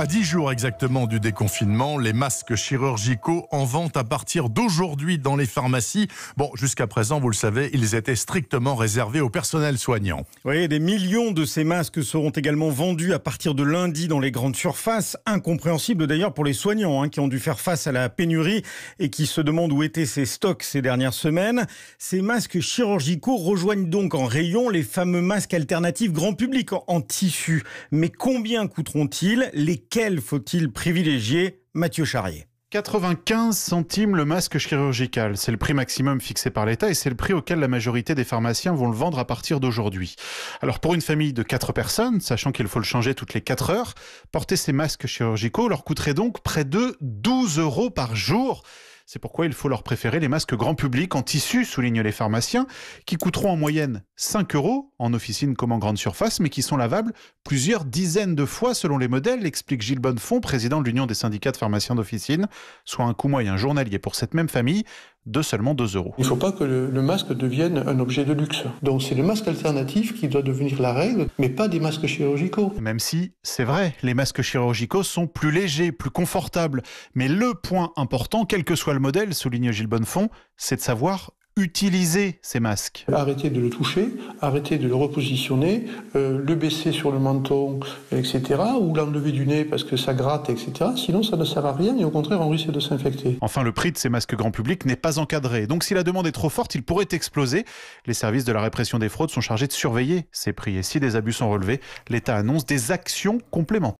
À 10 jours exactement du déconfinement, les masques chirurgicaux en vente à partir d'aujourd'hui dans les pharmacies. Bon, jusqu'à présent, vous le savez, ils étaient strictement réservés au personnel soignant. Oui, des millions de ces masques seront également vendus à partir de lundi dans les grandes surfaces. Incompréhensible d'ailleurs pour les soignants hein, qui ont dû faire face à la pénurie et qui se demandent où étaient ces stocks ces dernières semaines. Ces masques chirurgicaux rejoignent donc en rayon les fameux masques alternatifs grand public en, tissu. Mais combien coûteront-ils Les quel faut-il privilégier Mathieu Charrier 95 centimes le masque chirurgical. C'est le prix maximum fixé par l'État et c'est le prix auquel la majorité des pharmaciens vont le vendre à partir d'aujourd'hui. Alors pour une famille de 4 personnes, sachant qu'il faut le changer toutes les 4 heures, porter ces masques chirurgicaux leur coûterait donc près de 12 euros par jour. C'est pourquoi il faut leur préférer les masques grand public en tissu, soulignent les pharmaciens, qui coûteront en moyenne 5 euros en officine comme en grande surface, mais qui sont lavables plusieurs dizaines de fois selon les modèles, explique Gilles Bonnefond, président de l'Union des syndicats de pharmaciens d'officine, soit un coût moyen journalier pour cette même famille de seulement 2 euros. Il ne faut pas que le, masque devienne un objet de luxe. Donc c'est le masque alternatif qui doit devenir la règle, mais pas des masques chirurgicaux. Même si, c'est vrai, les masques chirurgicaux sont plus légers, plus confortables. Mais le point important, quel que soit le modèle, souligne Gilles Bonnefond, c'est de savoir utiliser ces masques Arrêter de le toucher, arrêter de le repositionner, euh, le baisser sur le menton, etc., ou l'enlever du nez parce que ça gratte, etc. Sinon, ça ne sert à rien et au contraire, on risque de s'infecter. Enfin, le prix de ces masques grand public n'est pas encadré. Donc, si la demande est trop forte, il pourrait exploser. Les services de la répression des fraudes sont chargés de surveiller ces prix. Et si des abus sont relevés, l'État annonce des actions complémentaires.